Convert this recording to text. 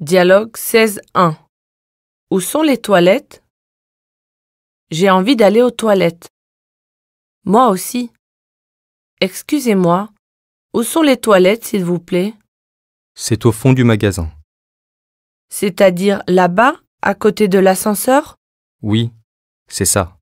Dialogue 16.1 Où sont les toilettes J'ai envie d'aller aux toilettes. Moi aussi. Excusez-moi, où sont les toilettes, s'il vous plaît C'est au fond du magasin. C'est-à-dire là-bas, à côté de l'ascenseur Oui, c'est ça.